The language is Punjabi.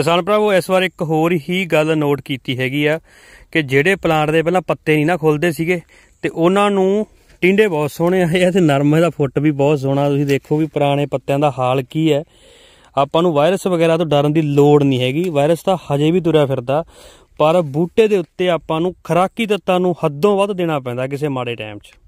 ਕਿਸਾਨ ਭਰਾਵੋ ਇਸ ਵਾਰ ਇੱਕ ਹੋਰ ਹੀ ਗੱਲ ਨੋਟ ਕੀਤੀ ਹੈਗੀ ਆ ਕਿ ਜਿਹੜੇ ਪਲਾਂਟ ਦੇ ਪਹਿਲਾਂ ਪੱਤੇ ਨਹੀਂ ਨਾ ਖੁੱਲਦੇ ਸੀਗੇ ਤੇ ਉਹਨਾਂ ਨੂੰ ਟਿੰਡੇ ਬਹੁਤ ਸੋਹਣੇ ਆਏ ਆ ਤੇ ਨਰਮੇ ਦਾ ਫੁੱਟ ਵੀ ਬਹੁਤ ਸੋਹਣਾ ਤੁਸੀਂ ਦੇਖੋ ਵੀ ਪੁਰਾਣੇ ਪੱਤਿਆਂ ਦਾ ਹਾਲ ਕੀ ਹੈ ਆਪਾਂ ਨੂੰ ਵਾਇਰਸ ਵਗੈਰਾ ਤੋਂ ਡਰਨ ਦੀ ਲੋੜ ਨਹੀਂ ਹੈਗੀ ਵਾਇਰਸ ਤਾਂ ਹਜੇ ਵੀ ਤੁਰਿਆ ਫਿਰਦਾ ਪਰ ਬੂਟੇ ਦੇ ਉੱਤੇ ਆਪਾਂ ਨੂੰ ਖਰਾਕੀ ਤੱਤਾਂ ਨੂੰ ਹੱਦੋਂ ਵੱਧ ਦੇਣਾ ਪੈਂਦਾ ਕਿਸੇ ਮਾੜੇ ਟਾਈਮ 'ਚ